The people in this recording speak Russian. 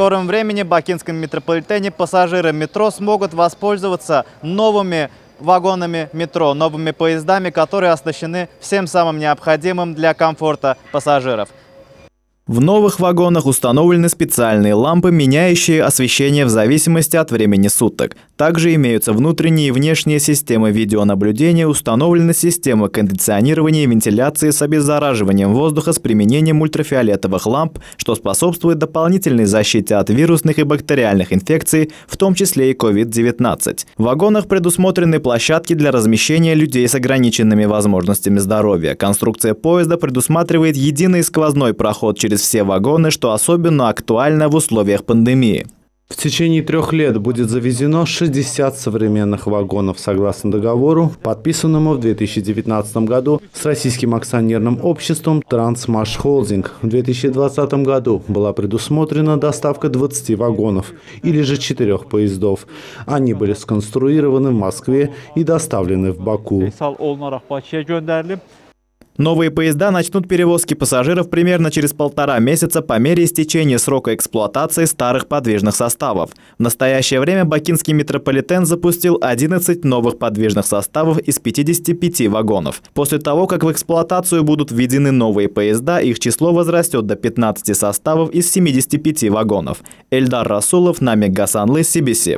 скором времени в Бакинском метрополитене пассажиры метро смогут воспользоваться новыми вагонами метро, новыми поездами, которые оснащены всем самым необходимым для комфорта пассажиров. В новых вагонах установлены специальные лампы, меняющие освещение в зависимости от времени суток. Также имеются внутренние и внешние системы видеонаблюдения, установлена система кондиционирования и вентиляции с обеззараживанием воздуха с применением ультрафиолетовых ламп, что способствует дополнительной защите от вирусных и бактериальных инфекций, в том числе и COVID-19. В вагонах предусмотрены площадки для размещения людей с ограниченными возможностями здоровья. Конструкция поезда предусматривает единый сквозной проход через через все вагоны, что особенно актуально в условиях пандемии. В течение трех лет будет завезено 60 современных вагонов согласно договору, подписанному в 2019 году с российским акционерным обществом «Трансмаш Холдинг». В 2020 году была предусмотрена доставка 20 вагонов или же 4 поездов. Они были сконструированы в Москве и доставлены в Баку. Новые поезда начнут перевозки пассажиров примерно через полтора месяца по мере истечения срока эксплуатации старых подвижных составов. В настоящее время Бакинский метрополитен запустил 11 новых подвижных составов из 55 вагонов. После того, как в эксплуатацию будут введены новые поезда, их число возрастет до 15 составов из 75 вагонов. Эльдар Расулов, Намик Гасанлы, CBC.